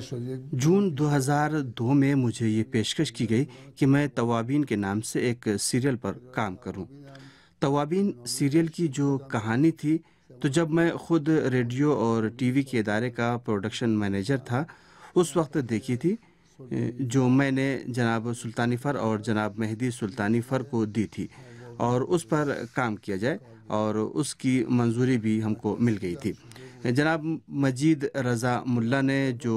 जून 2002 में मुझे ये पेशकश की गई कि मैं तवाबीन के नाम से एक सीरियल पर काम करूं। तवाबीन सीरियल की जो कहानी थी तो जब मैं खुद रेडियो और टीवी के इदारे का प्रोडक्शन मैनेजर था उस वक्त देखी थी जो मैंने जनाब सुल्तानी फ़र और जनाब मेहदी सुल्तानी फ़र को दी थी और उस पर काम किया जाए और उसकी मंजूरी भी हमको मिल गई थी जनाब मजीद रज़ा मुल्ला ने जो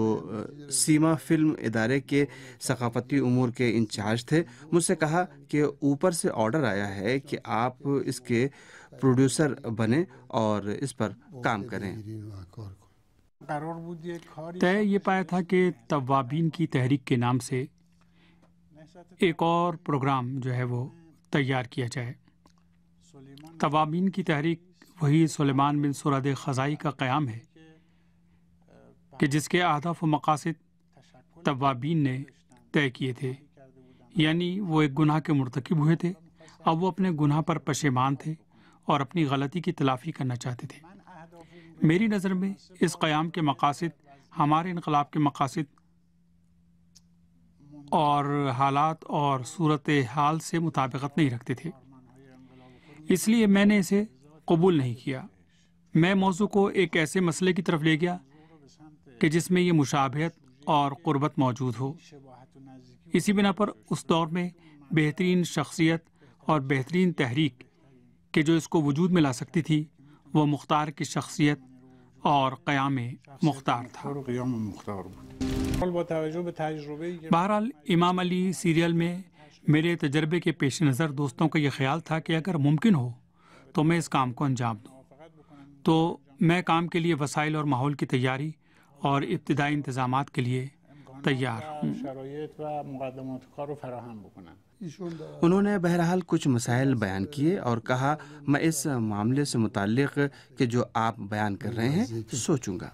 सीमा फिल्म इदारे के सकाफती उमूर के इंचार्ज थे मुझसे कहा कि ऊपर से ऑर्डर आया है कि आप इसके प्रोड्यूसर बने और इस पर काम करें तय ये पाया था कि तवाबीन की तहरीक के नाम से एक और प्रोग्राम जो है वो तैयार किया जाए तवाबीन की तहरीक वही सुलेमान बिन सुरद ख़ज़ाई का क़्याम है कि जिसके अहदाफ मकासद तवाबीन ने तय किए थे यानी वो एक गुनाह के मरतकब हुए थे अब वो अपने गुनाह पर पशेमान थे और अपनी गलती की तलाफी करना चाहते थे मेरी नज़र में इस क़्याम के मकासद हमारे इनकलाब के मकासद और हालात और सूरत हाल से मुताबिकत नहीं रखते थे इसलिए मैंने इसे कबूल नहीं किया मैं मौजू को एक ऐसे मसले की तरफ ले गया कि जिसमें ये मुशाबियत और कुर्बत मौजूद हो इसी बिना पर उस दौर में बेहतरीन शख्सियत और बेहतरीन तहरीक के जो इसको वजूद में ला सकती थी वह मुख्तार की शख्सियत और क़याम मुख्तार था बहरहाल इमाम अली सीरियल में मेरे तजर्बे के पेश नज़र दोस्तों का यह ख्याल था कि अगर मुमकिन हो तो मैं इस काम को अंजाम दूँ तो मैं काम के लिए वसाइल और माहौल की तैयारी और इब्तदाई इंतजाम के लिए तैयार हूँ उन्होंने बहरहाल कुछ मसाइल बयान किए और कहा मैं इस मामले से मुतक कि जो आप बयान कर रहे हैं सोचूंगा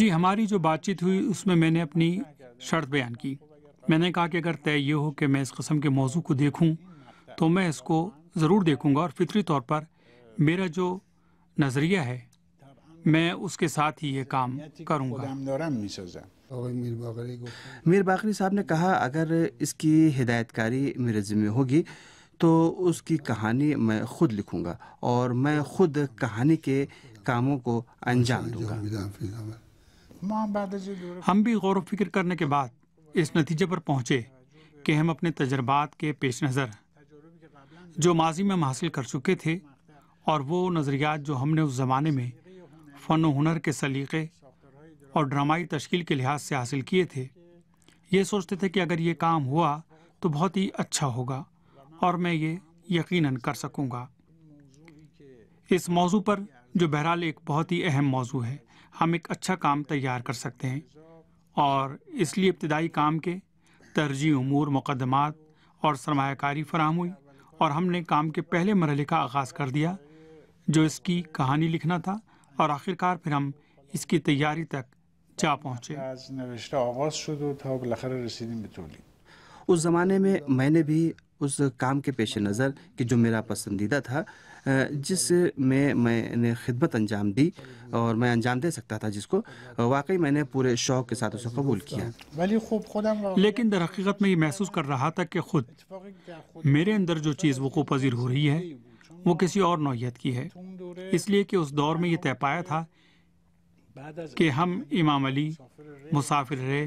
जी हमारी जो बातचीत हुई उसमें मैंने अपनी शर्त बयान की मैंने कहा कि अगर तय ये हो कि मैं इस कस्म के मौजू को देखूँ तो मैं इसको ज़रूर देखूंगा और फितरी तौर पर मेरा जो नज़रिया है मैं उसके साथ ही ये काम करूँगा मीर बाकरी साहब ने कहा अगर इसकी हिदायतकारी मेरे ज़िम्मे होगी तो उसकी कहानी मैं खुद लिखूंगा और मैं खुद कहानी के कामों को अंजाम दूंगा हम भी गौर व फिक्र करने के बाद इस नतीजे पर पहुँचे कि हम अपने तजर्बात के पेश नज़र जो माजी में हम हासिल कर चुके थे और वो नज़रियात जो हमने उस ज़माने में फ़न व हुनर के सलीक़े और ड्रामाई तश्कील के लिहाज से हासिल किए थे ये सोचते थे कि अगर ये काम हुआ तो बहुत ही अच्छा होगा और मैं ये यकीन कर सकूँगा इस मौजू पर जो बहरहाल एक बहुत ही अहम मौजू है हम एक अच्छा काम तैयार कर सकते हैं और इसलिए इब्तदाई काम के तरजीह अमूर मुकदमात और सरमाकारी फराम हुई और हमने काम के पहले मरहले का आगाज़ कर दिया जो इसकी कहानी लिखना था और आखिरकार फिर हम इसकी तैयारी तक जा पहुँचे उस ज़माने में मैंने भी उस काम के पेश नज़र कि जो मेरा पसंदीदा था जिस में मैंने खिदमत अंजाम दी और मैं अंजाम दे सकता था जिसको वाकई मैंने पूरे शौक़ के साथ उसे कबूल किया लेकिन दर हकीकत में ये महसूस कर रहा था कि खुद मेरे अंदर जो चीज़ वो पजीर हो रही है वो किसी और नौीयत की है इसलिए कि उस दौर में ये तय पाया था कि हम इमाम अली मुसाफिर रहे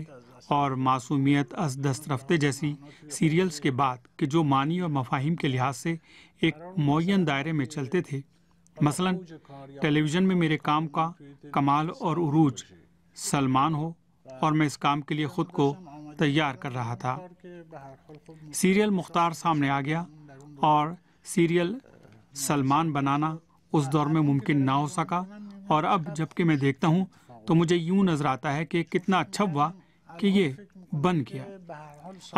और मासूमियत अस रफ्ते जैसी सीरियल्स के बाद कि जो मानी और मफाहिम के लिहाज से एक मुन दायरे में चलते थे मसलन टेलीविज़न में मेरे काम का कमाल और उरूज सलमान हो और मैं इस काम के लिए ख़ुद को तैयार कर रहा था सीरियल मुख्तार सामने आ गया और सीरियल सलमान बनाना उस दौर में मुमकिन ना हो सका और अब जबकि मैं देखता हूँ तो मुझे यूं नज़र आता है कि कितना अच्छा हुआ कि ये बन गया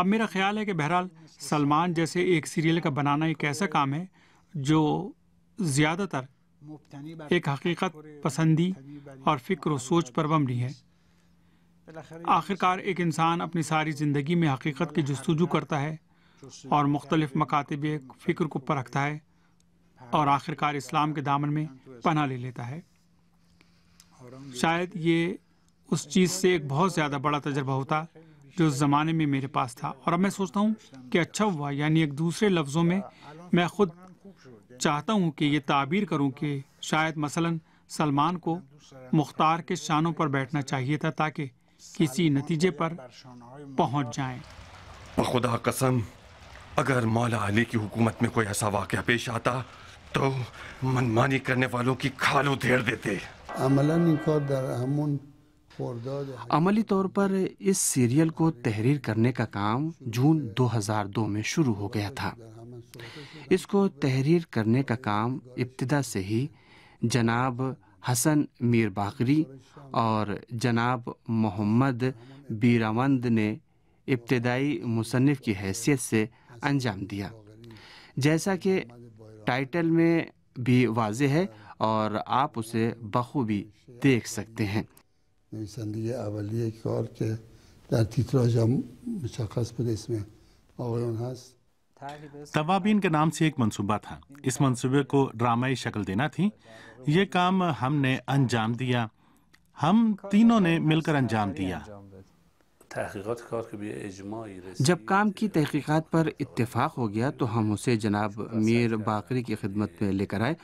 अब मेरा ख्याल है कि बहरहाल सलमान जैसे एक सीरियल का बनाना एक ऐसा काम है जो ज़्यादातर एक हकीकत पसंदी और फिक्र सोच पर बमरी है आखिरकार एक इंसान अपनी सारी ज़िंदगी में हकीकत की जस्तजू करता है और मुख्तलिफ मकातब फ़िक्र को परखता है और आखिरकार इस्लाम के दामन में पना ले लेता है शायद ये उस चीज़ से एक बहुत ज़्यादा बड़ा तजर्बा होता जो उस ज़माने में मेरे पास था और अब मैं सोचता हूँ कि अच्छा हुआ यानी एक दूसरे लफ्ज़ों में मैं खुद चाहता हूँ कि ये ताबीर करूँ कि शायद मसलन सलमान को मुख्तार के शानों पर बैठना चाहिए था ताकि किसी नतीजे पर पहुँच जाए खुदा कसम अगर मौला अली की हुकूमत में कोई ऐसा वाक़ पेश आता तो मनमानी करने वालों की खाल उधेड़ देते अमली तौर पर इस सीरियल को तहरीर करने का काम जून 2002 में शुरू हो गया था इसको तहरीर करने का काम इब्तदा से ही जनाब हसन मीर बाकरी और जनाब मोहम्मद बीरावंद ने इब्तदाई मुसनफ़ की हैसियत से अंजाम दिया जैसा कि टाइटल में भी वाज है और आप उसे बखूबी देख सकते हैं نویسنده اولیه کار که در تیتراژ هم مشخص بود اسم آقایون هست तवाबीन के नाम से एक मंसूबा था इस मंसूबे को ड्रामाई शक्ल देना थी ये काम हमने अंजाम दिया हम तीनों ने मिलकर अंजाम दिया जब काम की तहकीकात पर इत्तेफाक हो गया तो हम उसे जनाब मीर बाकरी की खिदमत में लेकर आए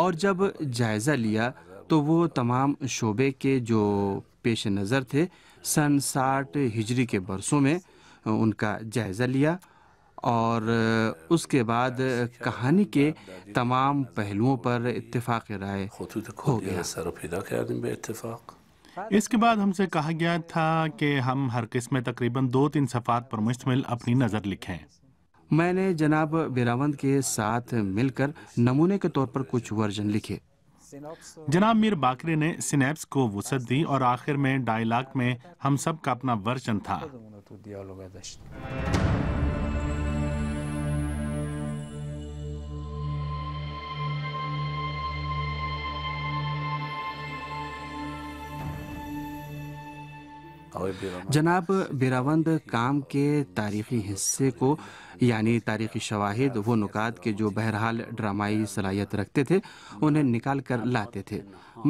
और जब जायज़ा लिया तो वो तमाम शोबे के जो पेश नज़र थे सन साठ हिजरी के बरसों में उनका जायज़ा लिया और उसके बाद कहानी के तमाम पहलुओं पर इत्तेफाक राय हो गया इसके बाद हमसे कहा गया था कि हम हर किस्म तकरीबन दो तीन सफ़ात पर मुश्तमिल अपनी नज़र लिखें मैंने जनाब बेरावंद के साथ मिलकर नमूने के तौर पर कुछ वर्जन लिखे जनाब मीर बाकरे ने सिनेप्स को वसत दी और आखिर में डायलॉग में हम सब का अपना वर्जन था जनाब बिरावंद काम के तारीखी हिस्से को यानी तारीखी शवाहिद वो नुकात के जो बहरहाल ड्रामाई सलाहियत रखते थे उन्हें निकाल कर लाते थे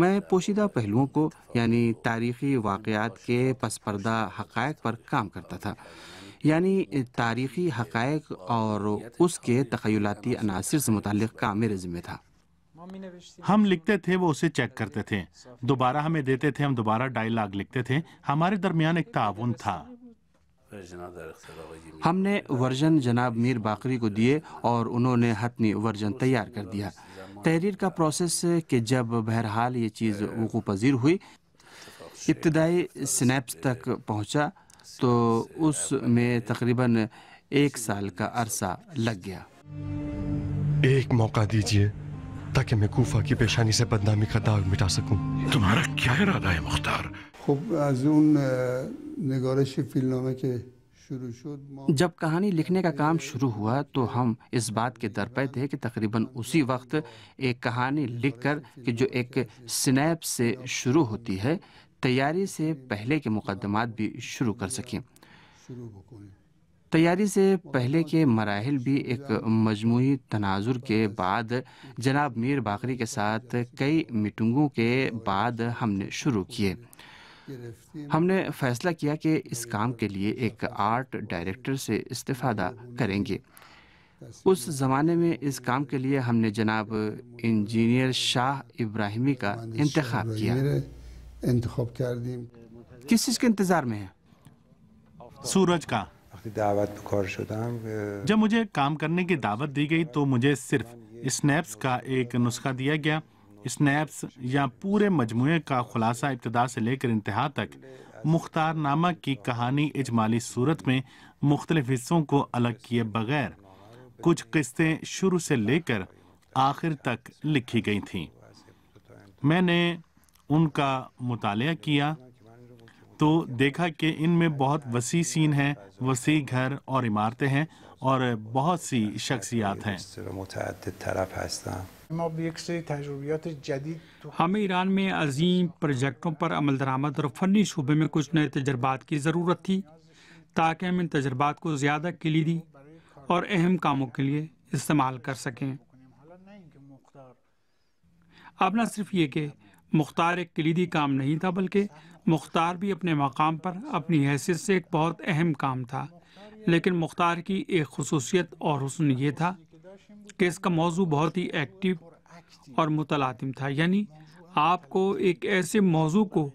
मैं पोशीदा पहलुओं को यानी तारीखी वाक़ात के पसपर्दा हकायक पर काम करता था यानी तारीखी हक़ और उसके तखयलाती अनासर से मुतल काम मेरे ज़िम्मे था हम लिखते थे वो उसे चेक करते थे दोबारा हमें देते थे हम दोबारा डायलॉग लिखते थे हमारे दरमियान एक ताउन था हमने वर्जन जनाब मीर बाकरी को दिए और उन्होंने हतनी वर्जन तैयार कर दिया तहरीर का प्रोसेस कि जब बहरहाल ये चीज़ वकू पजीर हुई इब्तदाई स्नैप्स तक पहुंचा तो उस में तकरीबन एक साल का अरसा लग गया एक मौका दीजिए ताकि मैं कूफा की पेशानी से बदनामी का दाग मिटा सकूं। तुम्हारा क्या इरादा है मुख्तार जब कहानी लिखने का काम शुरू हुआ तो हम इस बात के दर पे थे कि तकरीबन उसी वक्त एक कहानी लिखकर कि जो एक स्नैप से शुरू होती है तैयारी से पहले के मुकदमात भी शुरू कर सकें तैयारी से पहले के मराहल भी एक मजमू तनाजुर के बाद जनाब मीर बाकरी के साथ कई मीटिंगों के बाद हमने शुरू किए हमने फैसला किया कि इस काम के लिए एक आर्ट डायरेक्टर से इस्तीफादा करेंगे उस ज़माने में इस काम के लिए हमने जनाब इंजीनियर शाह इब्राहिमी का इंतखब किया किस चीज़ के इंतज़ार में तो है सूरज का जब मुझे काम करने की दावत दी गई तो मुझे सिर्फ स्नैप्स का एक नुस्खा दिया गया स्नैप्स या पूरे मजमु का खुलासा इब्तदा से लेकर इंतहा तक मुख्तारनामा की कहानी इजमाली सूरत में मुख्तलिफ हिस्सों को अलग किए बगैर कुछ किस्तें शुरू से लेकर आखिर तक लिखी गई थीं मैंने उनका मुताल किया तो देखा कि इनमें बहुत वसी सीन है वसी घर और इमारतें हैं और बहुत सी शख्सियात हैं हमें ईरान में अजीम प्रोजेक्टों पर अमल दरामद और फनी शुबे में कुछ नए तजर्बात की ज़रूरत थी ताकि हम इन तजर्बात को ज़्यादा कलीदी और अहम कामों के लिए इस्तेमाल कर सकें अब न सिर्फ ये कि मुख्तार एक कलीदी काम नहीं था बल्कि मुख्तार भी अपने मकाम पर अपनी हैसियत से एक बहुत अहम काम था लेकिन मुख्तार की एक खसूसियत और हसन ये था कि इसका मौजू बहुत ही एक्टिव और मुतलातिम था यानी आपको एक ऐसे मौजू को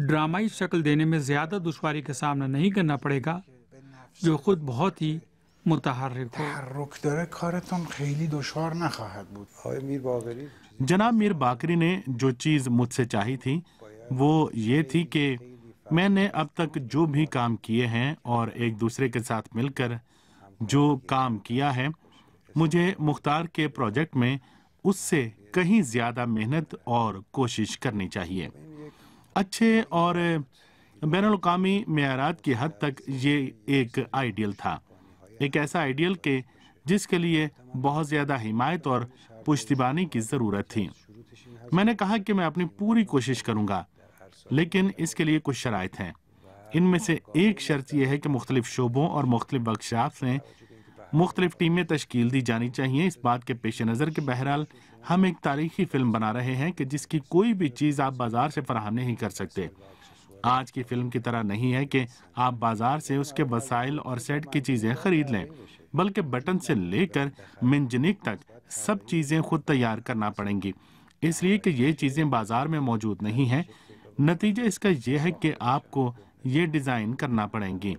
ड्रामाई शक्ल देने में ज़्यादा दुशारी का सामना नहीं करना पड़ेगा जो खुद बहुत ही जनाब मीर बाकरी ने जो चीज़ मुझसे चाही थी वो ये थी कि मैंने अब तक जो भी काम किए हैं और एक दूसरे के साथ मिलकर जो काम किया है मुझे मुख्तार के प्रोजेक्ट में उससे कहीं ज़्यादा मेहनत और कोशिश करनी चाहिए अच्छे और बैन अवी मैारात की हद तक ये एक आइडियल था एक ऐसा आइडियल के जिसके लिए बहुत ज़्यादा हिमायत और पुश्तबानी की ज़रूरत थी मैंने कहा कि मैं अपनी पूरी कोशिश करूंगा लेकिन इसके लिए कुछ शराइ हैं इनमें से एक शर्त यह है कि मुख्तलिफ शोबों और मुख्तलिफ वर्कशॉप ने मुख्तलिफ टीमें तश्कील दी जानी चाहिए इस बात के पेश नज़र के बहरहाल हम एक तारीखी फिल्म बना रहे हैं कि जिसकी कोई भी चीज़ आप बाजार से फराहम नहीं कर सकते आज की फिल्म की तरह नहीं है कि आप बाजार से उसके वसाइल और सेट की चीज़ें खरीद लें बल्कि बटन से लेकर मिंजनिक तक सब चीज़ें खुद तैयार करना पड़ेंगी इसलिए कि ये चीज़ें बाजार में मौजूद नहीं हैं नतीजा इसका यह है कि आपको ये डिज़ाइन करना पड़ेंगी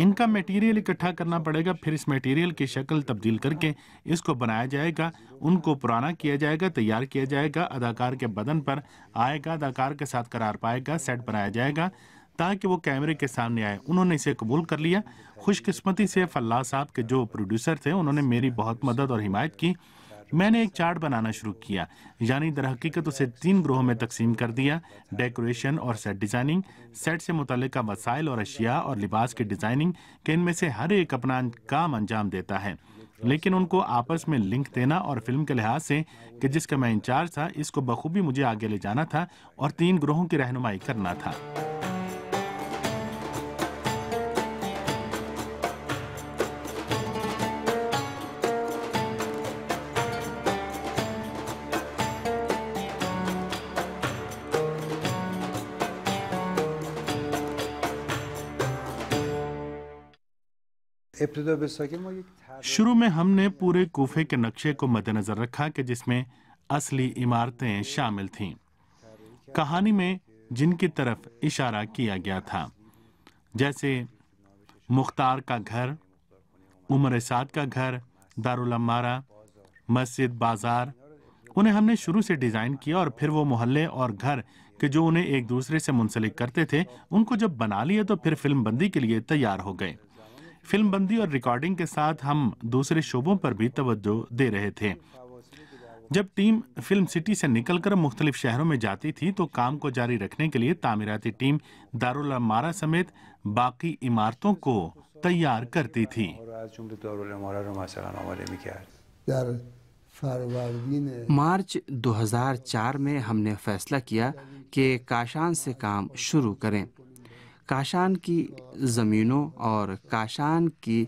इनका मटेरियल इकट्ठा करना पड़ेगा फिर इस मटेरियल की शक्ल तब्दील करके इसको बनाया जाएगा उनको पुराना किया जाएगा तैयार किया जाएगा अदाकार के बदन पर आएगा अदाकार के साथ करार पाएगा सेट बनाया जाएगा ताकि वो कैमरे के सामने आए उन्होंने इसे कबूल कर लिया खुशकस्मती से फल्ला साहब के जो प्रोड्यूसर थे उन्होंने मेरी बहुत मदद और हिमायत की मैंने एक चार्ट बनाना शुरू किया यानी दर हकीकत उसे तीन ग्रोहों में तकसीम कर दिया डेकोरेशन और सेट डिज़ाइनिंग सेट से मुतल मसाइल और अशिया और लिबास की डिज़ाइनिंग के इनमें से हर एक अपना काम अंजाम देता है लेकिन उनको आपस में लिंक देना और फिल्म के लिहाज से कि जिसका मैं इंचार्ज था इसको बखूबी मुझे आगे ले जाना था और तीन ग्रोहों की रहनुमाई करना था शुरू में हमने पूरे कोफे के नक्शे को मद्देनजर रखा कि जिसमें असली इमारतें शामिल थीं कहानी में जिनकी तरफ इशारा किया गया था जैसे मुख्तार का घर उमर साद का घर दारुल मस्जिद बाजार उन्हें हमने शुरू से डिज़ाइन किया और फिर वो मोहल्ले और घर के जो उन्हें एक दूसरे से मुंसलिक करते थे उनको जब बना लिए तो फिर फिल्म बंदी के लिए तैयार हो गए फिल्म बंदी और रिकॉर्डिंग के साथ हम दूसरे शोबों पर भी तवज्जो दे रहे थे जब टीम फिल्म सिटी से निकलकर मुख्तलिफ शहरों में जाती थी तो काम को जारी रखने के लिए तामीराती टीम दारुल समेत बाकी इमारतों को तैयार करती थी मार्च 2004 में हमने फैसला किया कि काशान से काम शुरू करें काशान की ज़मीनों और काशान की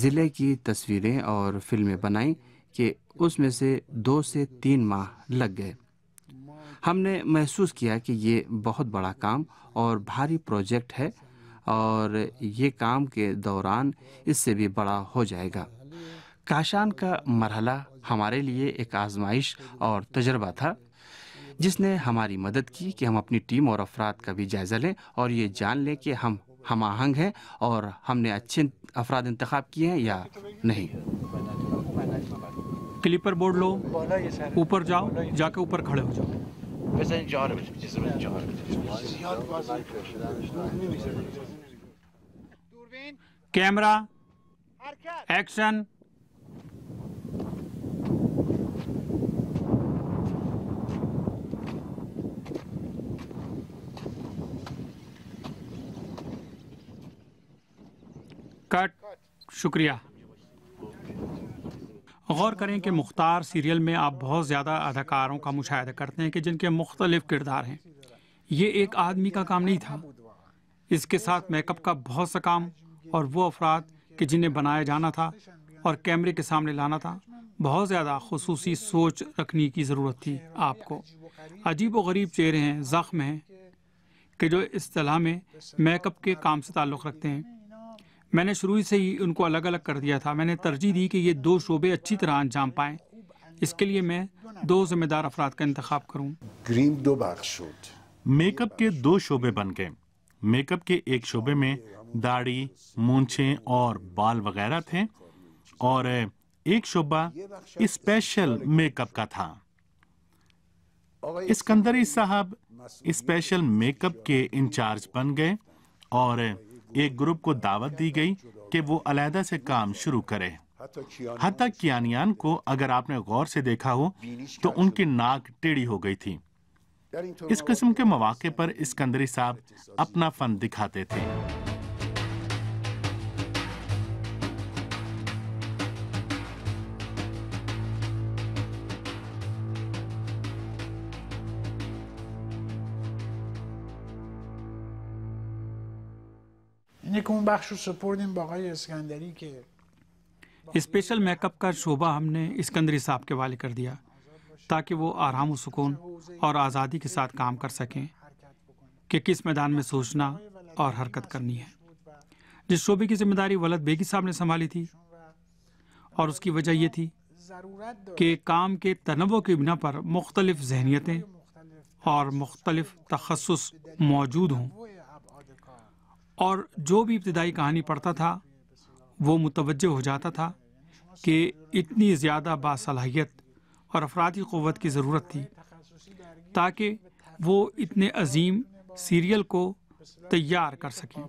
ज़िले की तस्वीरें और फिल्में बनाई कि उसमें से दो से तीन माह लग गए हमने महसूस किया कि ये बहुत बड़ा काम और भारी प्रोजेक्ट है और ये काम के दौरान इससे भी बड़ा हो जाएगा काशान का मरहला हमारे लिए एक आजमाइश और तजर्बा था जिसने हमारी मदद की कि हम अपनी टीम और अफराद का भी जायज़ा लें और ये जान लें कि हम हम आहंग हैं और हमने अच्छे अफराद इंतखब किए हैं या नहीं क्लीपर बोर्ड लो ऊपर जाओ जाके ऊपर खड़े हो जाओ कैमरा एक्शन कट शुक्रिया गौर करें कि मुख्तार सीरियल में आप बहुत ज़्यादा अदाकारों का मुशाह करते हैं कि जिनके मुख्तलिफ किरदार हैं ये एक आदमी का काम नहीं था इसके साथ मेकअप का बहुत सा काम और वो अफराद कि जिन्हें बनाया जाना था और कैमरे के सामने लाना था बहुत ज़्यादा खसूसी सोच रखने की ज़रूरत थी आपको अजीब व गरीब चेहरे हैं ज़ख्म हैं कि जो इस तरह में मेकअप के काम से ताल्लुक़ रखते हैं मैंने शुरू से ही उनको अलग अलग कर दिया था मैंने तरजीह दी कि ये दो शोबे अच्छी तरह अंजाम पाए इसके लिए मैं दो जिम्मेदार अफराद का इंतखब करूँ मेकअप के दो शोबे बन गए मेकअप के एक शोबे में दाढ़ी मूछे और बाल वगैरह थे और एक शोबा स्पेशल मेकअप का था इस्कंदरी साहब स्पेशल मेकअप के इंचार्ज बन गए और एक ग्रुप को दावत दी गई कि वो अलहदा से काम शुरू करे हत्या कियानियान को अगर आपने गौर से देखा हो तो उनकी नाक टेढ़ी हो गई थी इस किस्म के मौाक़े पर इस्कंदरी साहब अपना फन दिखाते थे که اون بخش رو سپردیم با آقای اسکندری که स्पेशल मेकअप का शोभा हमने इस्कंदरी साहब के वाले कर दिया ताकि वो आराम व सुकून और आज़ादी के साथ काम कर सकें कि किस मैदान में सोचना और हरकत करनी है जिस शोबे की जिम्मेदारी वलद बेगी साहब ने संभाली थी और उसकी वजह यह थी कि काम के तनवों के बिना पर मुख्तलिफ जहनीतें और मुख्तलिफ तखसस मौजूद हों और जो भी इब्तदाई कहानी पढ़ता था वो मुतवजह हो जाता था कि इतनी ज़्यादा बासलाहियत और अफराधी क़वत की ज़रूरत थी ताकि वो इतने अजीम सीरियल को तैयार कर सकें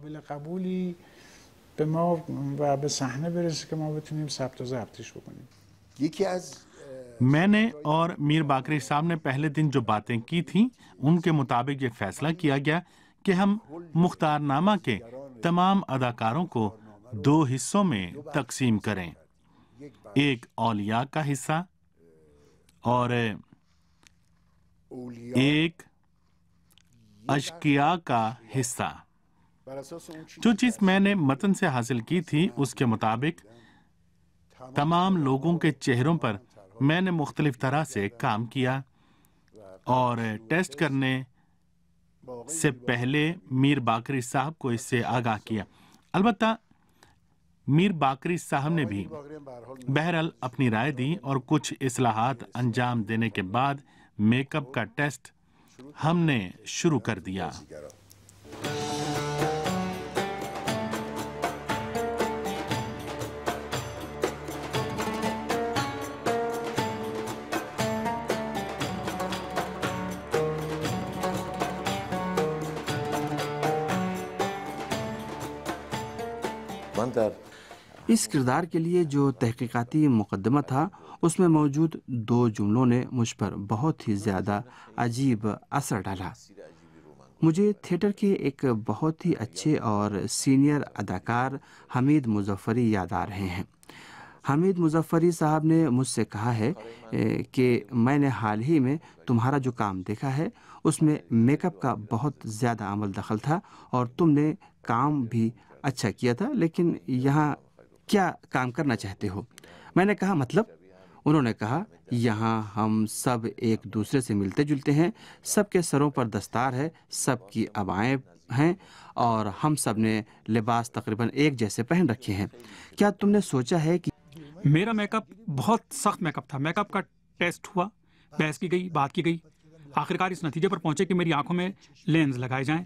मैंने और मीर बाकर साहब ने पहले दिन जो बातें की थी उनके मुताबिक ये फैसला किया गया कि हम मुख्तारनामा के तमाम अदाकारों को दो हिस्सों में तकसीम करें एक औलिया का हिस्सा और एक अशकिया का हिस्सा जो चीज मैंने मतन से हासिल की थी उसके मुताबिक तमाम लोगों के चेहरों पर मैंने मुख्तलिफ तरह से काम किया और टेस्ट करने से पहले मीर बाकरी साहब को इससे आगाह किया अलबत् मीर बाकरी साहब ने भी बहरहाल अपनी राय दी और कुछ असलाहत अंजाम देने के बाद मेकअप का टेस्ट हमने शुरू कर दिया इस किरदार के लिए जो तहकीकाती मुकदमा था उसमें मौजूद दो जुमलों ने मुझ पर बहुत ही ज़्यादा अजीब असर डाला मुझे थिएटर के एक बहुत ही अच्छे और सीनियर अदाकार हमीद मुजफ्फरी याद आ रहे हैं हमीद मुजफ्फरी साहब ने मुझसे कहा है कि मैंने हाल ही में तुम्हारा जो काम देखा है उसमें मेकअप का बहुत ज़्यादा अमल दखल था और तुमने काम भी अच्छा किया था लेकिन यहाँ क्या काम करना चाहते हो मैंने कहा मतलब उन्होंने कहा यहाँ हम सब एक दूसरे से मिलते जुलते हैं सबके सरों पर दस्तार है सबकी अबाएँ हैं और हम सब ने लिबास तकरीबन एक जैसे पहन रखे हैं क्या तुमने सोचा है कि मेरा मेकअप बहुत सख्त मेकअप था मेकअप का टेस्ट हुआ बहस की गई बात की गई आखिरकार इस नतीजे पर पहुंचे कि मेरी आंखों में लेंस लगाए जाएं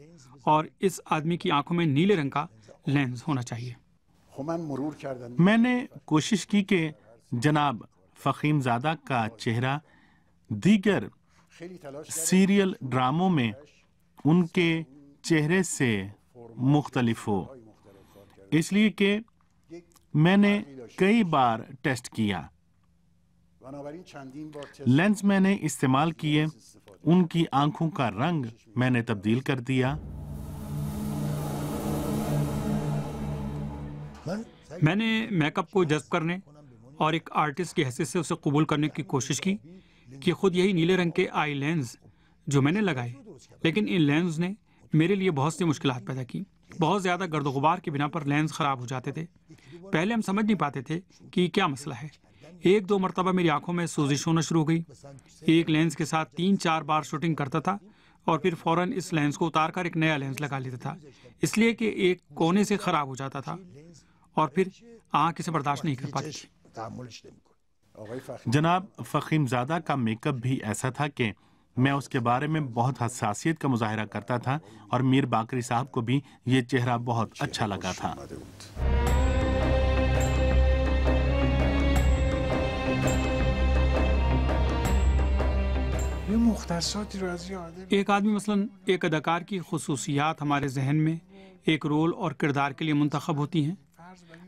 और इस आदमी की आंखों में नीले रंग का लेंस होना चाहिए मैंने कोशिश की कि जनाब फ़कीम ज़ादा का चेहरा दीगर सीरियल ड्रामों में उनके चेहरे से मुख्तलफ हो इसलिए कि मैंने कई बार टेस्ट किया लेंस मैंने इस्तेमाल किए उनकी आंखों का रंग मैंने तब्दील कर दिया मैंने मेकअप को जज्ब करने और एक आर्टिस्ट की हैसियत से उसे कबूल करने की कोशिश की कि खुद यही नीले रंग के आई लेंस जो मैंने लगाए लेकिन इन लेंस ने मेरे लिए बहुत सी मुश्किल पैदा की बहुत ज़्यादा गर्द गुबार के बिना पर लेंस ख़राब हो जाते थे पहले हम समझ नहीं पाते थे कि क्या मसला है एक दो मरतबा मेरी आंखों में सोजिश होना शुरू हो गई एक लेंस के साथ तीन चार बार शूटिंग करता था और फिर फौरन इस लेंस को उतार कर एक नया लेंस लगा लेता था इसलिए कि एक कोने से ख़राब हो जाता था और फिर आंख इसे बर्दाश्त नहीं कर पाती जनाब फ़कीमजादा का मेकअप भी ऐसा था कि मैं उसके बारे में बहुत हसासियत का मुजाहरा करता था और मीर बाकरी साहब को भी ये चेहरा बहुत अच्छा लगा था एक आदमी मसलन एक अदाकार की खसूसियात हमारे जहन में एक रोल और किरदार के लिए मुंतखब होती हैं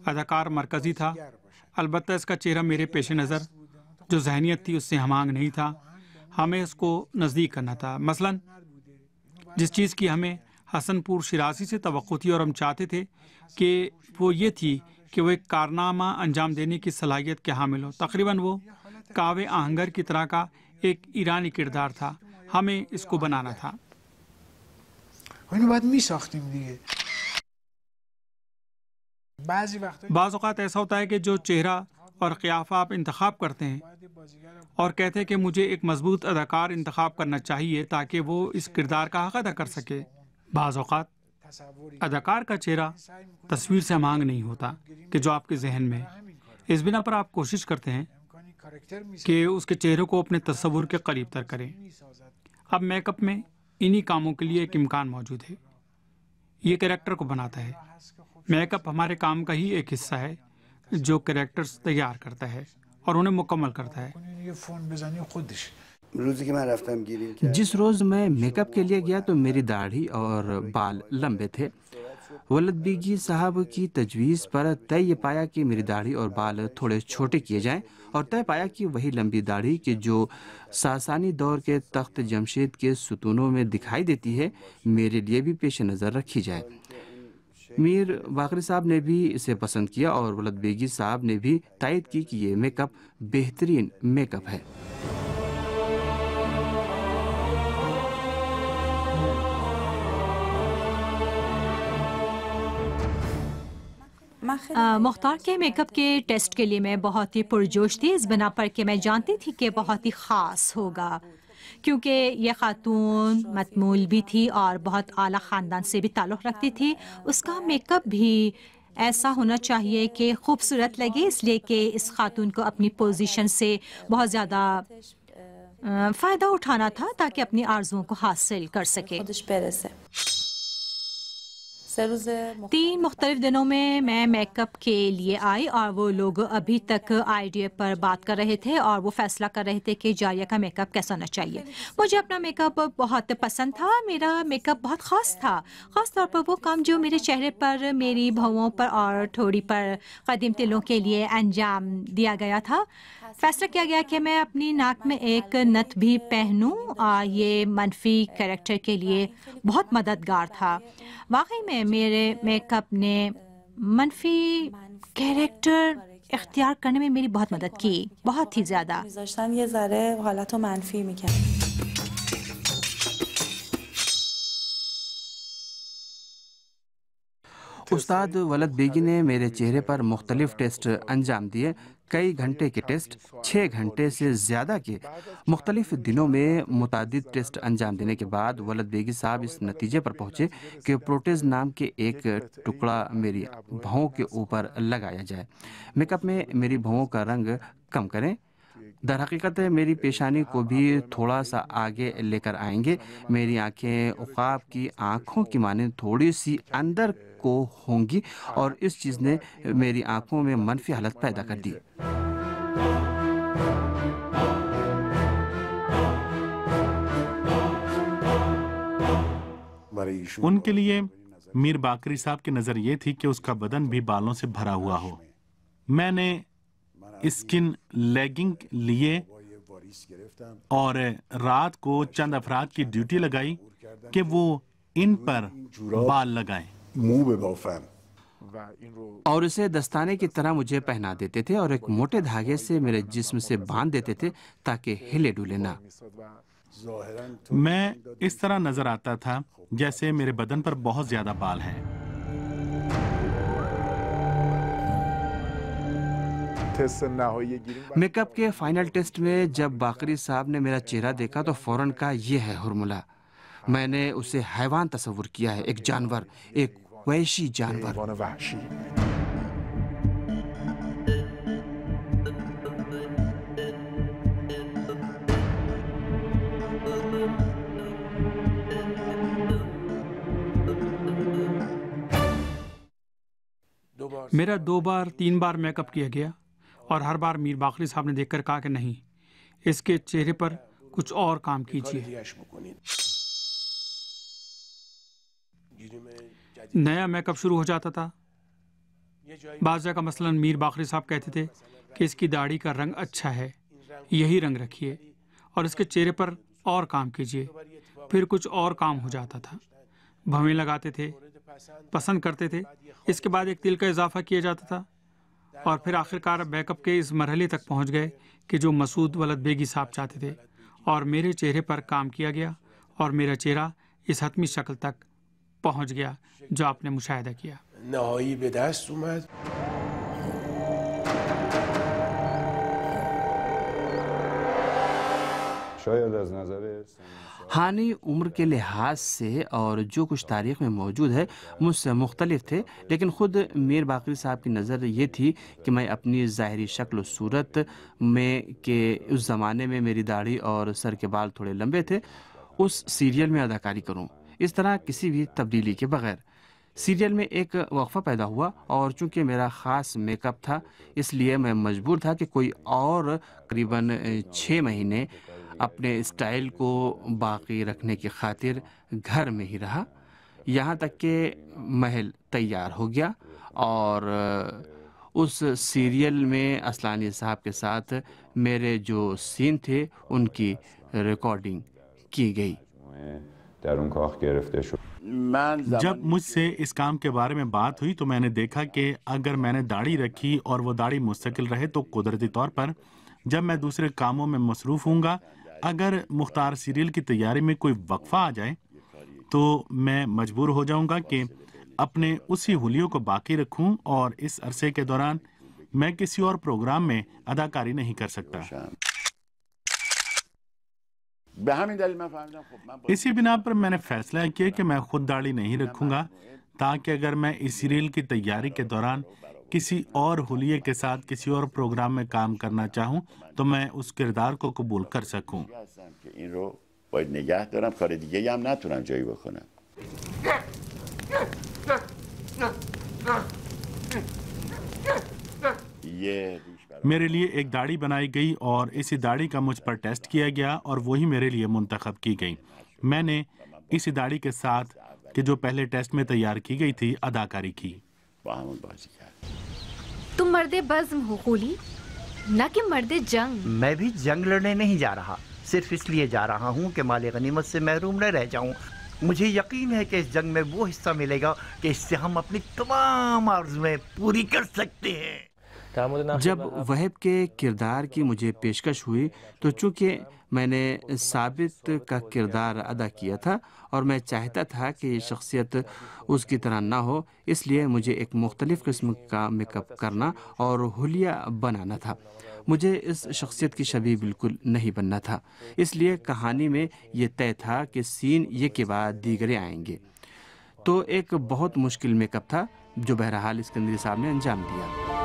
अदाकार मरकजी था अलबत् इसका चेहरा मेरे पेश नज़र जो जहनीत थी उससे हमांग नहीं था हमें उसको नज़दीक करना था मसला जिस चीज़ की हमें हसनपुर शरासी से तो थी और हम चाहते थे कि वो ये थी कि वो एक कारनामा अंजाम देने की सलाहियत के हामिल हो तकरीबन वो कावे आहंगर की तरह का एक ईरानी किरदार था हमें इसको बनाना था बाज़ अवत ऐसा होता है कि जो चेहरा और क़ियाफ़ा आप इंतखब करते हैं और कहते हैं कि मुझे एक मजबूत अदाकार इंतखब करना चाहिए ताकि वो इस किरदार का हक अदा कर सके बाज़ अवत अदाकार का चेहरा तस्वीर से मांग नहीं होता कि जो आपके जहन में इस बिना पर आप कोशिश करते हैं कि उसके चेहरे को अपने तस्वुर के करीब तर करें अब मेकअप में इन्हीं कामों के लिए एक इम्कान मौजूद है ये कैरेक्टर को बनाता है मेकअप हमारे काम का ही एक हिस्सा है जो करेक्टर्स तैयार करता है और उन्हें मुकम्मल करता है जिस रोज़ मैं मेकअप के लिए गया तो मेरी दाढ़ी और बाल लंबे थे वलद बीगी साहब की तजवीज़ पर तय ये पाया कि मेरी दाढ़ी और बाल थोड़े छोटे किए जाएं और तय पाया कि वही लंबी दाढ़ी कि जो सासानी दौर के तख्त जमशेद के सुतूनों में दिखाई देती है मेरे लिए भी पेश नज़र रखी जाए मीर वाकरी साहब ने भी इसे पसंद किया और वलद बेगी साहब ने भी तायद की कि ये मेकअप बेहतरीन मेकअप है मुख्तार के मेकअप के टेस्ट के लिए मैं बहुत ही पुरजोश थी इस बिना पर कि मैं जानती थी कि बहुत ही ख़ास होगा क्योंकि ये खातून मतमूल भी थी और बहुत आला ख़ानदान से भी ताल्लुक़ रखती थी उसका मेकअप भी ऐसा होना चाहिए कि खूबसूरत लगे इसलिए कि इस खातून को अपनी पोजीशन से बहुत ज़्यादा फ़ायदा उठाना था ताकि अपनी आर्जुओं को हासिल कर सके तीन मुख्तलिफ दिनों में मैं मेकअप के लिए आई और वो लोग अभी तक आइडिया पर बात कर रहे थे और वो फैसला कर रहे थे कि जारिया का मेकअप कैसा होना चाहिए मुझे अपना मेकअप बहुत पसंद था मेरा मेकअप बहुत ख़ास था ख़ास तौर पर वो काम जो मेरे चेहरे पर मेरी भवों पर और थोड़ी पर कदीम तिलों के लिए अंजाम दिया गया था फैसला किया गया कि मैं अपनी नाक में एक नथ भी पहनूं ये मनफी कैरेक्टर के लिए बहुत मददगार था वाकई में मेरे मेकअप ने मनफी कैरेक्टर इख्तियार करने में मेरी बहुत मदद की बहुत ही ज़्यादा उस्ताद वलद बेगी ने मेरे चेहरे पर मुख्तलिफ टेस्ट अंजाम दिए कई घंटे के टेस्ट छः घंटे से ज़्यादा के मुख्तलिफ दिनों में मुतद टेस्ट अंजाम देने के बाद वलद बेगी साहब इस नतीजे पर पहुँचे कि प्रोटेज नाम के एक टुकड़ा मेरी भावों के ऊपर लगाया जाए मेकअप में मेरी भवों का रंग कम करें दर हकीकत मेरी पेशानी को भी थोड़ा सा आगे लेकर आएंगे मेरी आंखें उकाब की आंखों की माने थोड़ी सी अंदर को होंगी हाँ। और इस चीज़ ने मेरी आंखों में मनफी हालत पैदा कर दी उनके लिए मीर बाकरी साहब की नज़र ये थी कि उसका बदन भी बालों से भरा हुआ हो मैंने स्किन लेगिंग लिए और रात को चंद अफराद की ड्यूटी लगाई कि वो इन पर बाल लगाएं। movable fan. और उसे दस्ताने की तरह मुझे पहना देते थे और एक मोटे धागे से मेरे जिस्म से बांध देते थे ताकि हिले डुले ना मैं इस तरह नजर आता था जैसे मेरे बदन पर बहुत ज्यादा बाल हैं मेकअप के फाइनल टेस्ट में जब बाकरी साहब ने मेरा चेहरा देखा तो फौरन का ये है हुरमुला मैंने उसे हैवान तस्वुर किया है एक जानवर एक वैशी जानवर मेरा दो बार तीन बार मेकअप किया गया और हर बार मीर बाखरी साहब ने देखकर कहा कि नहीं इसके चेहरे पर कुछ और काम कीजिए नया मेकअप शुरू हो जाता था बाजा का मसलन मीर बाखरी साहब कहते थे कि इसकी दाढ़ी का रंग अच्छा है यही रंग रखिए और इसके चेहरे पर और काम कीजिए फिर कुछ और काम हो जाता था भवे लगाते थे पसंद करते थे इसके बाद एक तिल का इजाफा किया जाता था और फिर आखिरकार बैकअप के इस मरहले तक पहुंच गए कि जो मसूद वलद बेगी साहब चाहते थे और मेरे चेहरे पर काम किया गया और मेरा चेहरा इस हतमी शक्ल तक पहुंच गया जो आपने मुशाह किया हानि उम्र के लिहाज से और जो कुछ तारीख में मौजूद है मुझसे मुख्तलिफ थे लेकिन ख़ुद मीर बाकरी साहब की नज़र ये थी कि मैं अपनी ज़ाहरी शक्ल सूरत में के उस ज़माने में मेरी दाढ़ी और सर के बाल थोड़े लंबे थे उस सीरियल में अदाकारी करूँ इस तरह किसी भी तब्दीली के बगैर सीरियल में एक वक्फा पैदा हुआ और चूंकि मेरा ख़ास मेकअप था इसलिए मैं मजबूर था कि कोई और करीबन छः महीने अपने स्टाइल को बाकी रखने की खातिर घर में ही रहा यहाँ तक कि महल तैयार हो गया और उस सीरियल में असलानी साहब के साथ मेरे जो सीन थे उनकी रिकॉर्डिंग की गई जब मुझसे इस काम के बारे में बात हुई तो मैंने देखा कि अगर मैंने दाढ़ी रखी और वो दाढ़ी मुस्तकिल रहे तो कुदरती तौर पर जब मैं दूसरे कामों में मसरूफ़ हूँ अगर मुख्तार सीरियल की तैयारी में कोई वक्फा आ जाए तो मैं मजबूर हो जाऊँगा कि अपने उसी हुलियों को बाकी रखूँ और इस अरसे के दौरान मैं किसी और प्रोग्राम में अदाकारी नहीं कर सकता इसी बिना पर मैंने फैसला किया कि मैं खुद दाढ़ी नहीं रखूंगा ताकि अगर मैं इस सीरियल की तैयारी के दौरान किसी और हुलिये के साथ किसी और प्रोग्राम में काम करना चाहूं तो मैं उस किरदार को कबूल कर सकूं। ये मेरे लिए एक दाढ़ी बनाई गई और इसी दाढ़ी का मुझ पर टेस्ट किया गया और वही मेरे लिए मुंतखब की गई मैंने इसी दाढ़ी के साथ कि जो पहले टेस्ट में तैयार की गई थी अदाकारी की तुम मर्दे बज्म हो होली न कि मर्दे जंग मैं भी जंग लड़ने नहीं जा रहा सिर्फ इसलिए जा रहा हूँ कि माले गनीमत से महरूम न रह जाऊँ मुझे यकीन है कि इस जंग में वो हिस्सा मिलेगा कि इससे हम अपनी तमाम आर्जुएं पूरी कर सकते हैं जब वहब के किरदार की मुझे पेशकश हुई तो चूँकि मैंने साबित का किरदार अदा किया था और मैं चाहता था कि ये शख्सियत उसकी तरह ना हो इसलिए मुझे एक मुख्तलिफ़ किस्म का मेकअप करना और हुलिया बनाना था मुझे इस शख्सियत की छवि बिल्कुल नहीं बनना था इसलिए कहानी में ये तय था कि सीन ये के बाद दीगरे आएंगे तो एक बहुत मुश्किल मेकअप था जो बहरहाल इसके साहब ने अंजाम दिया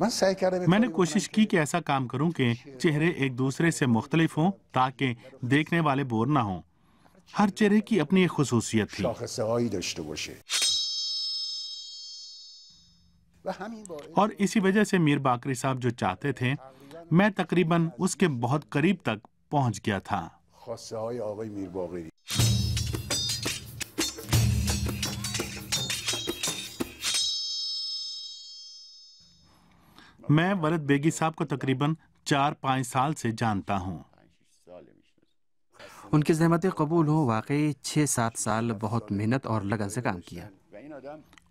मैंने कोशिश की कि ऐसा काम करूं कि चेहरे एक दूसरे से मुख्तलिफ हों ताकि देखने वाले बोर ना हों हर चेहरे की अपनी एक खसूसियत थी और इसी वजह से मीर बाकरी साहब जो चाहते थे मैं तकरीबन उसके बहुत करीब तक पहुंच गया था मैं वरद बेगी साहब को तकरीबन चार पाँच साल से जानता हूँ उनकी जहमत कबूल हो वाकई छः सात साल बहुत मेहनत और लगन से काम किया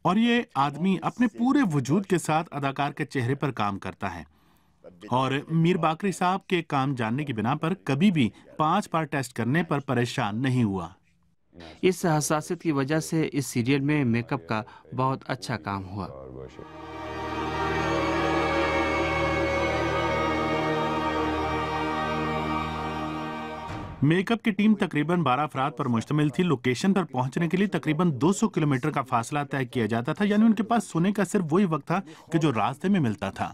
और ये आदमी अपने पूरे वजूद के साथ अदाकार के चेहरे पर काम करता है और मीर बाकरी साहब के काम जानने की बिना पर कभी भी पांच बार टेस्ट करने पर परेशान नहीं हुआ इस हसासियत की वजह से इस सीरियल में मेकअप का बहुत अच्छा काम हुआ मेकअप की टीम तकरीबन 12 अफराद पर मुश्तमिल थी लोकेशन पर पहुंचने के लिए तकरीबन 200 किलोमीटर का फासला तय किया जाता था यानी उनके पास सोने का सिर्फ वही वक्त था कि जो रास्ते में मिलता था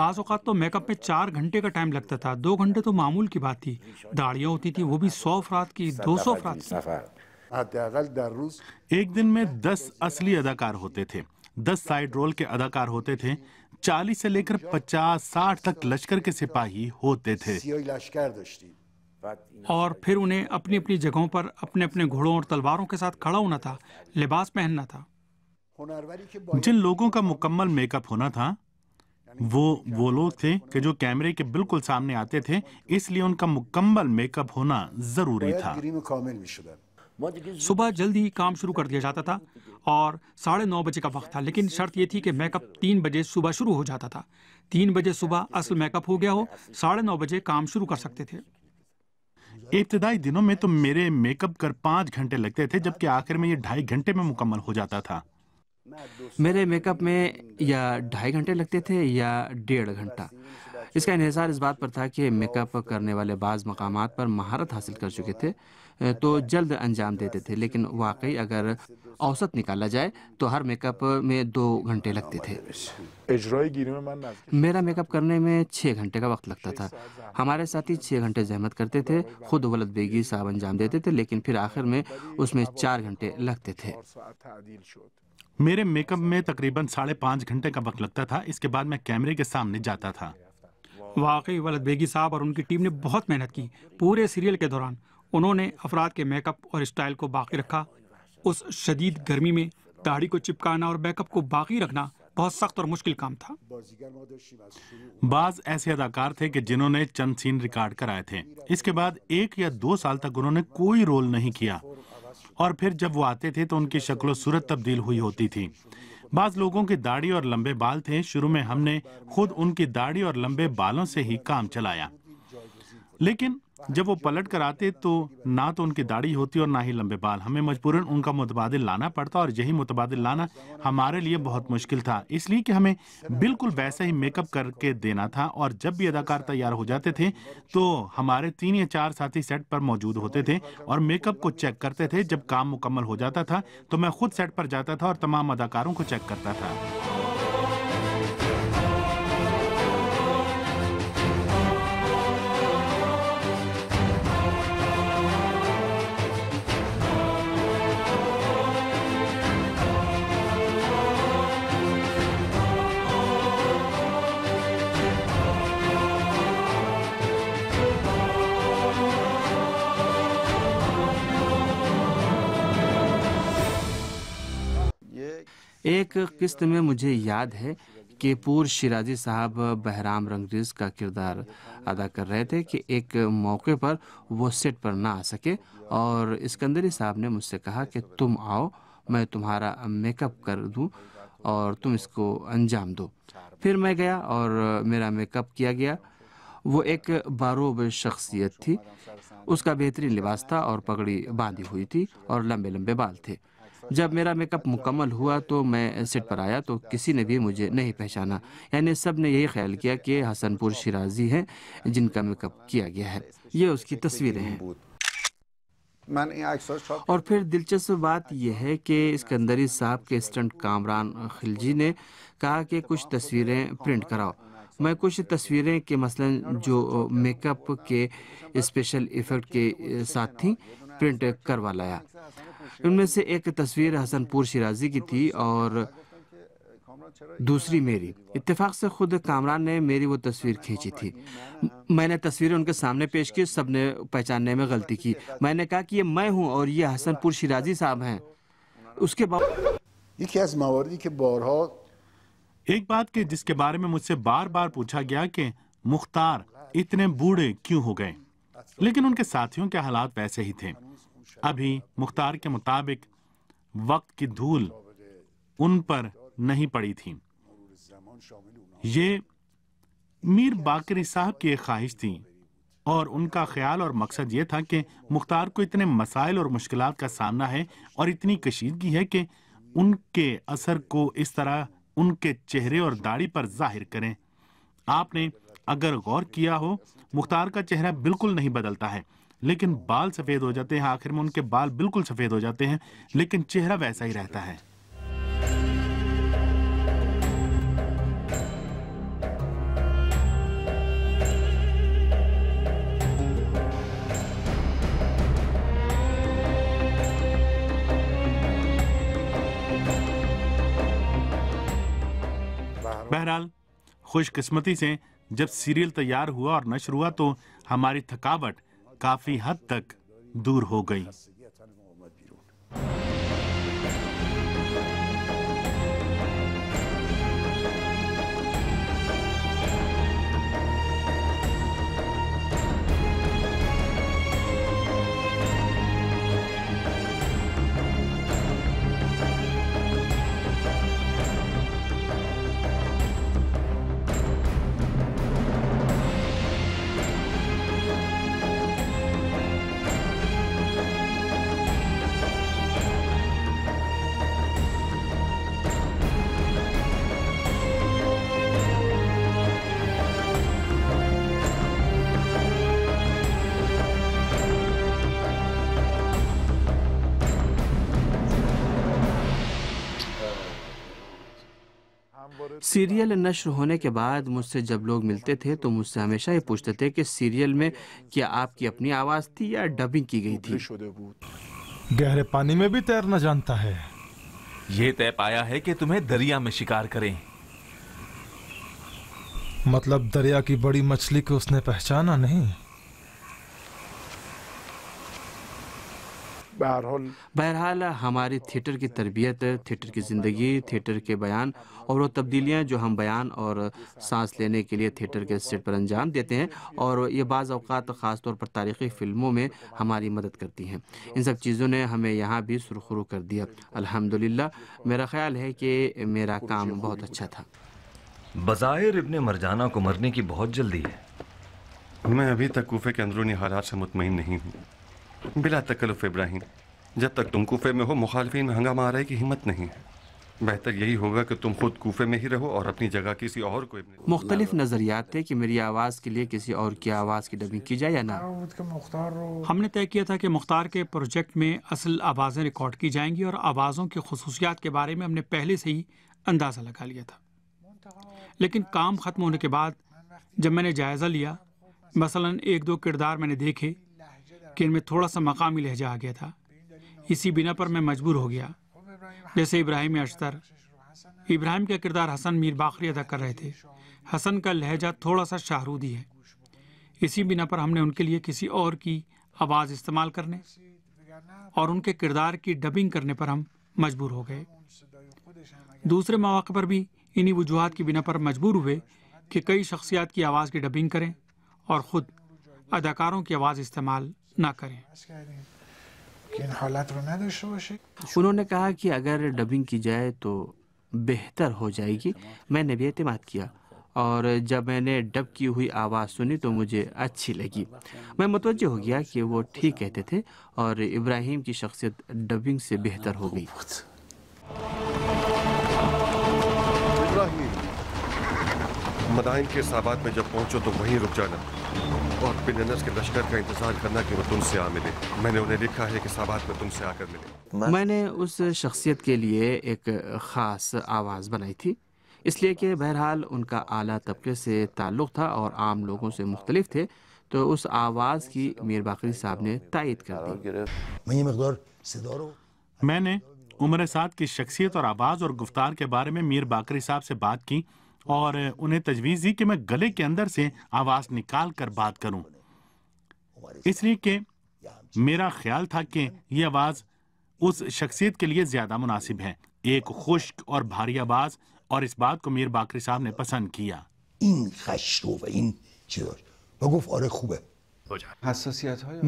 अवत तो मेकअप में चार घंटे का टाइम लगता था दो घंटे तो मामूल की बात थी दाढ़ियाँ होती थी वो भी सौ अफराद की दो सौ अफराद एक दिन में दस असली अदाकार होते थे दस साइड रोल के अदाकार होते थे चालीस से लेकर पचास साठ तक लश्कर के सिपाही होते थे और फिर उन्हें अपनी अपनी जगहों पर अपने अपने घोड़ों और तलवारों के साथ खड़ा होना था लिबास पहनना था जिन लोगों का मुकम्मल मेकअप होना था वो वो लोग थे कि जो कैमरे के बिल्कुल सामने आते थे इसलिए उनका मुकम्मल मेकअप होना जरूरी था सुबह जल्दी ही काम शुरू कर दिया जाता था और साढ़े नौ बजे का वक्त था लेकिन शर्त यह थी कि मेकअप तीन बजे सुबह शुरू हो जाता था तीन बजे सुबह असल मेकअप हो गया हो साढ़े नौ बजे काम शुरू कर सकते थे इब्तदाई दिनों में तो मेरे मेकअप कर पाँच घंटे लगते थे जबकि आखिर में ये ढाई घंटे में मुकम्मल हो जाता था मेरे मेकअप में या ढाई घंटे लगते थे या डेढ़ घंटा इसका इहसार इस बात पर था कि मेकअप करने वाले बाज़ मकाम पर महारत हासिल कर चुके थे तो जल्द अंजाम देते थे लेकिन वाकई अगर औसत निकाला जाए तो हर मेकअप में दो घंटे लगते थे मेरा मेकअप करने में छः घंटे का वक्त लगता था हमारे साथी छः घंटे जहमत करते थे खुद वलद बेगी साहब अंजाम देते थे लेकिन फिर आखिर में उसमें चार घंटे लगते थे मेरे मेकअप में तकरीबन साढ़े पाँच घंटे का वक्त लगता था इसके बाद मैं कैमरे के सामने जाता था वाकई वलद बेगी साहब और उनकी टीम ने बहुत मेहनत की पूरे सीरियल के दौरान उन्होंने अफराद के मेकअप और स्टाइल को बाकी रखा उस शदीद गर्मी में दाढ़ी को चिपकाना और बैकअप को बाकी रखना बहुत सख्त और मुश्किल काम था बाज ऐसे अदाकार थे कि जिन्होंने चंद सीन रिकॉर्ड कराए थे इसके बाद एक या दो साल तक उन्होंने कोई रोल नहीं किया और फिर जब वो आते थे तो उनकी शक्लो सूरत तब्दील हुई होती थी बाज लोगों की दाढ़ी और लंबे बाल थे शुरू में हमने खुद उनकी दाढ़ी और लंबे बालों से ही काम चलाया लेकिन जब वो पलट कर आते तो ना तो उनकी दाढ़ी होती और ना ही लंबे बाल हमें मजबूरन उनका मुतबादल लाना पड़ता और यही मुतबादल लाना हमारे लिए बहुत मुश्किल था इसलिए कि हमें बिल्कुल वैसा ही मेकअप करके देना था और जब भी अदाकार तैयार हो जाते थे तो हमारे तीन या चार साथी सेट पर मौजूद होते थे और मेकअप को चेक करते थे जब काम मुकम्मल हो जाता था तो मैं खुद सेट पर जाता था और तमाम अदाकारों को चेक करता था किस्त में मुझे याद है कि पूर्व शिराजी साहब बहराम रंगरेज का किरदार अदा कर रहे थे कि एक मौके पर वो सेट पर ना आ सके और इसकंदरी साहब ने मुझसे कहा कि तुम आओ मैं तुम्हारा मेकअप कर दूं और तुम इसको अंजाम दो फिर मैं गया और मेरा मेकअप किया गया वो एक बारोब शख्सियत थी उसका बेहतरीन लिबास था और पगड़ी बांधी हुई थी और लंबे लंबे बाल थे जब मेरा मेकअप मुकम्मल हुआ तो मैं सेट पर आया तो किसी ने भी मुझे नहीं पहचाना यानी सब ने यही ख्याल किया कि हसनपुर शिराजी हैं जिनका मेकअप किया गया है ये उसकी तस्वीरें हैं और फिर दिलचस्प बात यह है कि इस्कंदरी साहब के स्टंट कामरान खिलजी ने कहा कि कुछ तस्वीरें प्रिंट कराओ मैं कुछ तस्वीरें के मसलन जो मेकअप के स्पेशल इफ़ेक्ट के साथ थी प्रिंट करवा लाया उनमें से एक तस्वीर हसनपुर शिराजी की थी और दूसरी मेरी इत्तेफाक से खुद कामरान ने मेरी वो तस्वीर खींची थी मैंने तस्वीरें उनके सामने पेश की सब ने पहचानने में गलती की मैंने कहा कि ये मैं हूँ और ये हसनपुर शिराजी साहब हैं उसके बाद एक बात के जिसके बारे में मुझसे बार बार पूछा गया कि मुख्तार इतने बूढ़े क्यों हो गए लेकिन उनके साथियों के हालात वैसे ही थे अभी मुख्तार के मुताबिक वक्त की धूल उन पर नहीं पड़ी थी ये मीर बाकरी साहब की एक ख्वाहिश थी और उनका ख्याल और मकसद ये था कि मुख्तार को इतने मसाइल और मुश्किल का सामना है और इतनी कशीदगी है कि उनके असर को इस तरह उनके चेहरे और दाढ़ी पर जाहिर करें आपने अगर गौर किया हो मुख्तार का चेहरा बिल्कुल नहीं बदलता है लेकिन बाल सफ़ेद हो जाते हैं आखिर में उनके बाल बिल्कुल सफ़ेद हो जाते हैं लेकिन चेहरा वैसा ही रहता है बहरहाल खुशकिस्मती से जब सीरियल तैयार हुआ और नशर हुआ तो हमारी थकावट काफी हद तक दूर हो गई सीरियल नश्र होने के बाद मुझसे जब लोग मिलते थे तो मुझसे हमेशा ये पूछते थे कि सीरियल में क्या आपकी अपनी आवाज़ थी या डबिंग की गई थी गहरे पानी में भी तैरना जानता है ये तय पाया है कि तुम्हें दरिया में शिकार करें मतलब दरिया की बड़ी मछली को उसने पहचाना नहीं बहरहाल बहरहाल हमारी थिएटर की तरबियत थिएटर की ज़िंदगी थिएटर के बयान और वो तब्दीलियाँ जो हम बयान और सांस लेने के लिए थिएटर के सेट पर अंजाम देते हैं और ये बाज़ खास तौर पर तारीख़ी फ़िल्मों में हमारी मदद करती हैं इन सब चीज़ों ने हमें यहाँ भी सुरखरू कर दिया अल्हम्दुलिल्लाह मेरा ख्याल है कि मेरा काम बहुत अच्छा था बज़ाहिर इबन मरजाना को मरने की बहुत जल्दी है मैं अभी तक कूफे के अंदरूनी हालात से मुतमिन नहीं हूँ बिला तकल्फ इब्राहिम जब तक तुम कूफे में हो मुखालफी में हंगामा आ रहा है की हिम्मत नहीं है बेहतर यही होगा कि तुम खुद कूफे में ही रहो और अपनी जगह किसी और को मुख्तलिफ नज़रियात थे कि मेरी आवाज़ के लिए किसी और की आवाज़ की डबिंग की जाए या ना हमने तय किया था कि मुख्तार के प्रोजेक्ट में असल आवाज़ें रिकॉर्ड की जाएंगी और आवाज़ों की खसूसियात के बारे में हमने पहले से ही अंदाज़ा लगा लिया था लेकिन काम ख़त्म होने के बाद जब मैंने जायज़ा लिया मसला एक दो किरदार मैंने देखे कि इनमें थोड़ा सा मकामी लहजा आ गया था इसी बिना पर मैं मजबूर हो गया जैसे इब्राहिम अश्तर इब्राहिम का किरदार हसन मीर बाखरी अदा कर रहे थे हसन का लहजा थोड़ा सा शाहरूदी है इसी बिना पर हमने उनके लिए किसी और की आवाज़ इस्तेमाल करने और उनके किरदार की डबिंग करने पर हम मजबूर हो गए दूसरे मौाक़ पर भी इन्हीं वजूहत की बिना पर मजबूर हुए कि कई शख्सियात की आवाज़ की डबिंग करें और ख़ुद अदाकारों की आवाज़ इस्तेमाल ना करें उन्होंने कहा कि अगर डबिंग की जाए तो बेहतर हो जाएगी मैंने भी अहतमाद किया और जब मैंने डब की हुई आवाज़ सुनी तो मुझे अच्छी लगी मैं मतवज हो गया कि वो ठीक कहते थे और इब्राहिम की शख्सियत डबिंग से बेहतर हो गई मदाइन के साबात में जब पहुंचो तो वहीं रुक जाना और पिननस के लश्कर का इंतजार करना कि वो तुमसे आ मिले मैंने उन्हें लिखा है कि साबात में तुमसे आकर मिले मैंने उस शख्सियत के लिए एक ख़ास आवाज़ बनाई थी इसलिए कि बहरहाल उनका आला तबके से ताल्लुक़ था और आम लोगों से मुख्तलिफ थे तो उस आवाज़ की मीर बाकरी साहब ने तायद कर दी मैंने उम्र साद की शख्सियत और आवाज़ और गुफ्तार के बारे में मीर बाकरी साहब से बात की और उन्हें तजवीज़ दी कि मैं गले के अंदर से आवाज़ निकाल कर बात करूं। इसलिए कि मेरा ख्याल था कि यह आवाज़ उस शख्सियत के लिए ज़्यादा मुनासिब है एक खुश्क और भारी आवाज़ और इस बात को मीर बाकरी साहब ने पसंद किया इन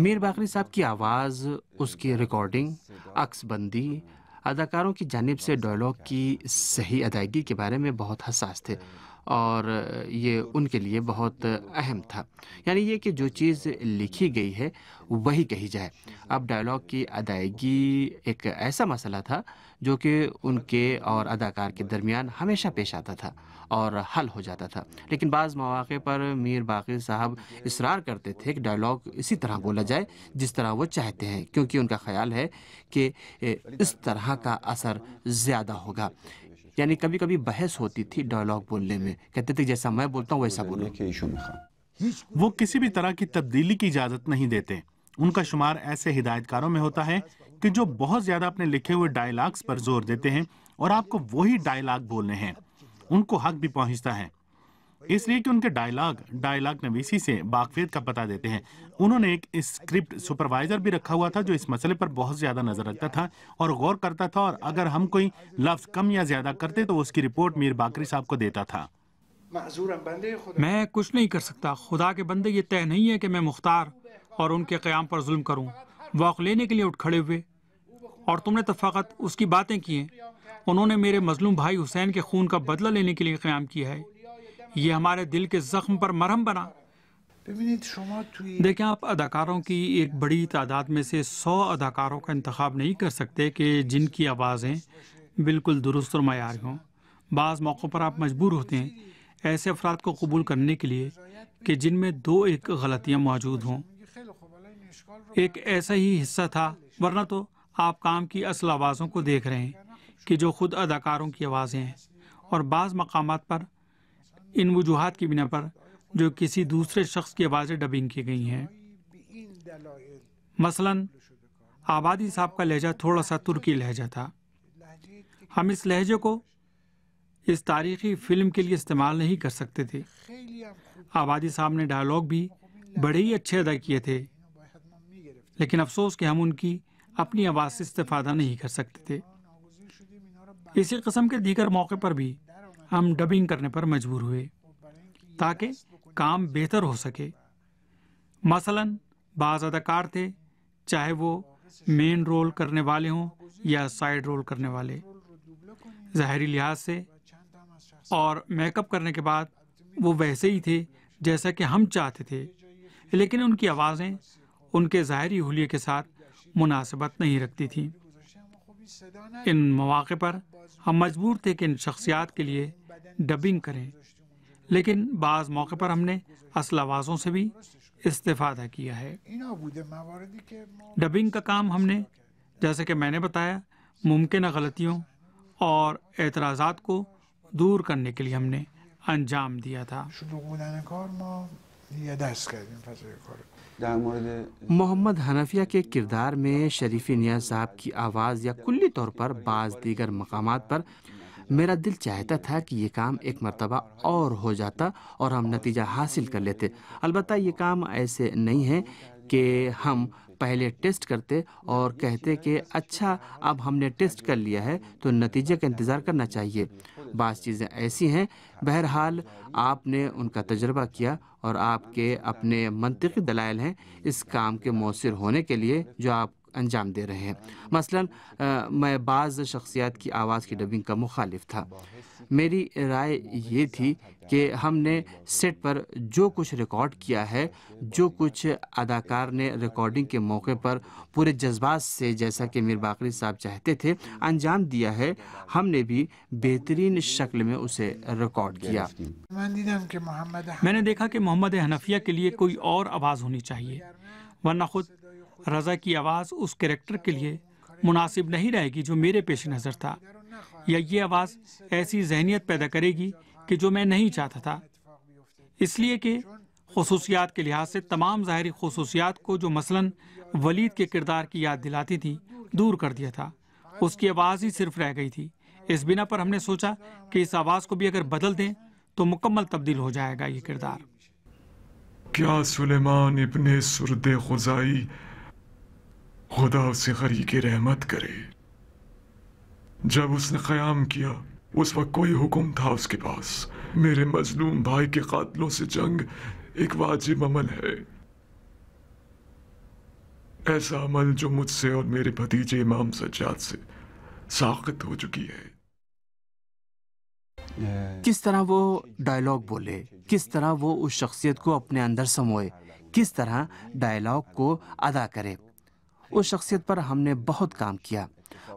मीर बाकरी साहब की आवाज़ उसकी रिकॉर्डिंग अक्सबंदी अदाकारों की जानब से डायलॉग की सही अदायगी के बारे में बहुत हसास थे और ये उनके लिए बहुत अहम था यानी ये कि जो चीज़ लिखी गई है वही कही जाए अब डायलॉग की अदायगी एक ऐसा मसला था जो कि उनके और अदाकार के दरमियान हमेशा पेश आता था और हल हो जाता था लेकिन बाज़ मौाक़े पर मीर बाकी साहब इसरार करते थे कि डायलॉग इसी तरह बोला जाए जिस तरह वो चाहते हैं क्योंकि उनका ख्याल है कि इस तरह का असर ज़्यादा होगा यानी कभी कभी बहस होती थी डायलॉग बोलने में कहते थे जैसा मैं बोलता हूँ वैसा बोलूँ वो किसी भी तरह की तब्दीली की इजाज़त नहीं देते उनका शुमार ऐसे हिदायतकारों में होता है कि जो बहुत ज़्यादा अपने लिखे हुए डायलॉग्स पर जोर देते हैं और आपको वही डायलॉग बोलने हैं उनको हक भी पहुंचता है इसलिए कि उनके डायलॉग डायलॉग नवीसी से बाकफियत का पता देते हैं उन्होंने एक स्क्रिप्ट सुपरवाइजर भी रखा हुआ था जो इस मसले पर बहुत ज्यादा नजर रखता था और गौर करता था और अगर हम कोई लफ्ज कम या ज्यादा करते तो उसकी रिपोर्ट मीर बाकरी साहब को देता था मैं कुछ नहीं कर सकता खुदा के बंदे ये तय नहीं है कि मैं मुख्तार और उनके क्याम पर जुल्म करूँ वॉक लेने के लिए उठ खड़े हुए और तुमने तो फकत उसकी बातें की हैं उन्होंने मेरे मजलूम भाई हुसैन के खून का बदला लेने के लिए क्याम किया है ये हमारे दिल के ज़ख्म पर मरहम बना देखें आप अदाकारों की एक बड़ी तादाद में से सौ अदाकारों का इंतखब नहीं कर सकते कि जिनकी आवाज़ें बिल्कुल दुरुस्त और मैार हों बाज़ मौक़ों पर आप मजबूर होते हैं ऐसे अफराद को कबूल करने के लिए कि जिनमें दो एक गलतियाँ मौजूद हों एक ऐसा ही हिस्सा था वरना तो आप काम की असल आवाज़ों को देख रहे हैं कि जो खुद अदाकारों की आवाज़ें हैं और बाज़ मकाम पर इन वजूहत की बिना पर जो किसी दूसरे शख्स की आवाज़ें डबिंग की गई हैं मसला आबादी साहब का लहजा थोड़ा सा तुर्की लहजा था हम इस लहजे को इस तारीखी फिल्म के लिए इस्तेमाल नहीं कर सकते थे आबादी साहब ने डायलॉग भी बड़े ही अच्छे अदा किए थे लेकिन अफसोस कि हम उनकी अपनी आवाज़ से इस्तेफादा नहीं कर सकते थे इसी कस्म के दीगर मौके पर भी हम डबिंग करने पर मजबूर हुए ताकि काम बेहतर हो सके मसलन बाज़ अदाकार थे चाहे वो मेन रोल करने वाले हों या साइड रोल करने वाले ज़ाहरी लिहाज से और मेकअप करने के बाद वो वैसे ही थे जैसा कि हम चाहते थे लेकिन उनकी आवाज़ें उनके ज़ाहरी हुलिये के साथ मुनासिबत नहीं रखती थीं इन मौाक़े पर हम मजबूर थे कि इन शख्सियात के लिए डबिंग करें लेकिन बाज़ मौके पर हमने असलावाज़ों से भी इस्तेफादा किया है डबिंग का काम हमने जैसे कि मैंने बताया मुमकिन गलतियों और एतराज़ात को दूर करने के लिए हमने अंजाम दिया था मोहम्मद हनफिया के किरदार में शरीफ नियाज साहब की आवाज़ या कुल्ली तौर पर बाज़ दीगर मकाम पर मेरा दिल चाहता था कि ये काम एक मरतबा और हो जाता और हम नतीजा हासिल कर लेते अलबत्त ये काम ऐसे नहीं है कि हम पहले टेस्ट करते और कहते कि अच्छा अब हमने टेस्ट कर लिया है तो नतीजे का इंतज़ार करना चाहिए बास चीज़ें ऐसी हैं बहरहाल आपने उनका तजर्बा किया और आपके अपने मनतकी दलाइल हैं इस काम के मौसर होने के लिए जो आप अंजाम दे रहे हैं मसलन मैं बाज़ शख्सियात की आवाज़ की डबिंग का मुखालिफ था मेरी राय ये थी कि हमने सेट पर जो कुछ रिकॉर्ड किया है जो कुछ अदाकार ने रिकॉर्डिंग के मौके पर पूरे जज्बात से जैसा कि मीर बाकरी साहब चाहते थे अंजाम दिया है हमने भी बेहतरीन शक्ल में उसे रिकॉर्ड किया मैंने देखा कि मोहम्मद हनफिया के लिए कोई और आवाज़ होनी चाहिए वरना खुद रज़ा की आवाज़ उस कैरेक्टर के लिए मुनासिब नहीं रहेगी जो मेरे पेश नज़र था या ये आवाज़ ऐसी जहनीत पैदा करेगी कि जो मैं नहीं चाहता था इसलिए कि खसूसियात के लिहाज से तमाम ज़ाहरी खसूसियात को जो मसलन वलीद के किरदार की याद दिलाती थी दूर कर दिया था उसकी आवाज़ ही सिर्फ रह गई थी इस बिना पर हमने सोचा कि इस आवाज़ को भी अगर बदल दें तो मुकम्मल तब्दील हो जाएगा ये किरदार क्या सुलेमान इबन सुरद खुजाई खुदा उसे के रहमत करे जब उसने क्याम किया उस वक्त कोई हुक्म था उसके पास मेरे मजलूम भाई के कातलों से जंग एक वाजिब अमल है ऐसा अमल जो मुझसे और मेरे भतीजे इमाम सज्जाद से साखत हो चुकी है किस तरह वो डायलॉग बोले किस तरह वो उस शख्सियत को अपने अंदर समोए किस तरह डायलॉग को अदा करे उस शख्सियत पर हमने बहुत काम किया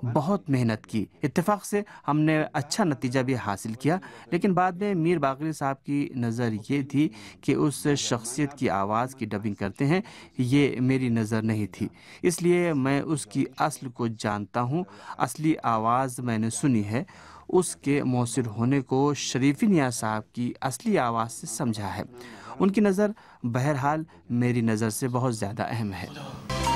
बहुत मेहनत की इत्तेफाक से हमने अच्छा नतीजा भी हासिल किया लेकिन बाद में मीर बाकरी साहब की नज़र ये थी कि उस शख्सियत की आवाज़ की डबिंग करते हैं ये मेरी नज़र नहीं थी इसलिए मैं उसकी असल को जानता हूँ असली आवाज़ मैंने सुनी है उसके मौसर होने को शरीफी निया साहब की असली आवाज़ से समझा है उनकी नज़र बहरहाल मेरी नज़र से बहुत ज़्यादा अहम है